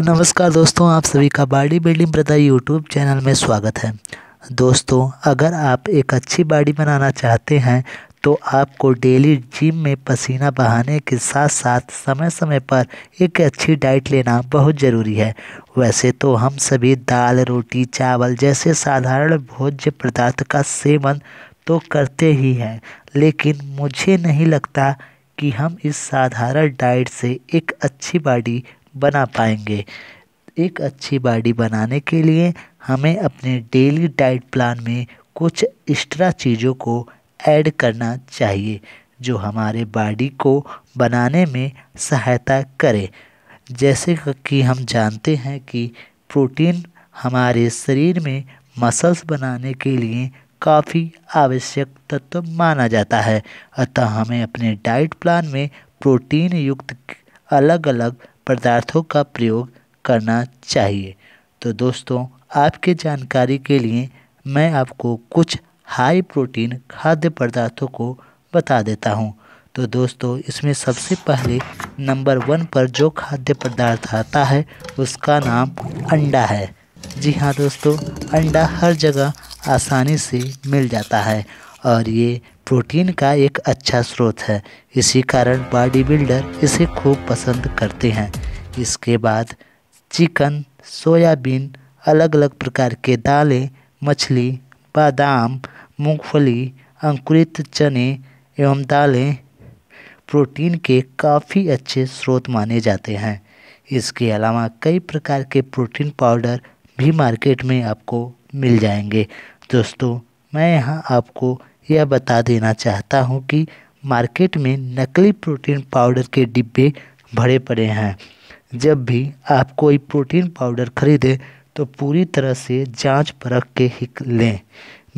नमस्कार दोस्तों आप सभी का बॉडी बिल्डिंग प्रदा यूट्यूब चैनल में स्वागत है दोस्तों अगर आप एक अच्छी बॉडी बनाना चाहते हैं तो आपको डेली जिम में पसीना बहाने के साथ साथ समय समय पर एक अच्छी डाइट लेना बहुत ज़रूरी है वैसे तो हम सभी दाल रोटी चावल जैसे साधारण भोज्य पदार्थ का सेवन तो करते ही हैं लेकिन मुझे नहीं लगता कि हम इस साधारण डाइट से एक अच्छी बॉडी बना पाएंगे एक अच्छी बॉडी बनाने के लिए हमें अपने डेली डाइट प्लान में कुछ एक्स्ट्रा चीज़ों को ऐड करना चाहिए जो हमारे बॉडी को बनाने में सहायता करे जैसे कि हम जानते हैं कि प्रोटीन हमारे शरीर में मसल्स बनाने के लिए काफ़ी आवश्यक तत्व माना जाता है अतः हमें अपने डाइट प्लान में प्रोटीन युक्त अलग अलग पदार्थों का प्रयोग करना चाहिए तो दोस्तों आपके जानकारी के लिए मैं आपको कुछ हाई प्रोटीन खाद्य पदार्थों को बता देता हूँ तो दोस्तों इसमें सबसे पहले नंबर वन पर जो खाद्य पदार्थ आता है उसका नाम अंडा है जी हाँ दोस्तों अंडा हर जगह आसानी से मिल जाता है और ये प्रोटीन का एक अच्छा स्रोत है इसी कारण बॉडी बिल्डर इसे खूब पसंद करते हैं इसके बाद चिकन सोयाबीन अलग अलग प्रकार के दालें मछली बादाम मूंगफली अंकुरित चने एवं दालें प्रोटीन के काफ़ी अच्छे स्रोत माने जाते हैं इसके अलावा कई प्रकार के प्रोटीन पाउडर भी मार्केट में आपको मिल जाएंगे दोस्तों मैं यहाँ आपको यह बता देना चाहता हूँ कि मार्केट में नकली प्रोटीन पाउडर के डिब्बे भरे पड़े हैं जब भी आप कोई प्रोटीन पाउडर खरीदें तो पूरी तरह से जांच परख के ही लें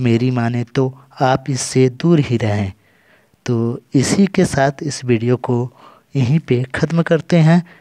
मेरी माने तो आप इससे दूर ही रहें तो इसी के साथ इस वीडियो को यहीं पे ख़त्म करते हैं